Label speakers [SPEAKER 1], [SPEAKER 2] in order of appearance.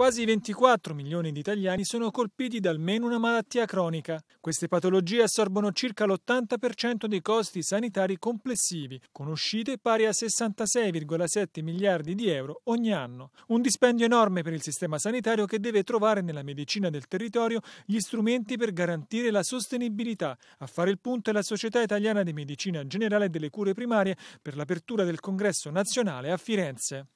[SPEAKER 1] Quasi 24 milioni di italiani sono colpiti da almeno una malattia cronica. Queste patologie assorbono circa l'80% dei costi sanitari complessivi, con uscite pari a 66,7 miliardi di euro ogni anno. Un dispendio enorme per il sistema sanitario che deve trovare nella medicina del territorio gli strumenti per garantire la sostenibilità. A fare il punto è la Società Italiana di Medicina Generale e delle Cure Primarie per l'apertura del congresso nazionale a Firenze.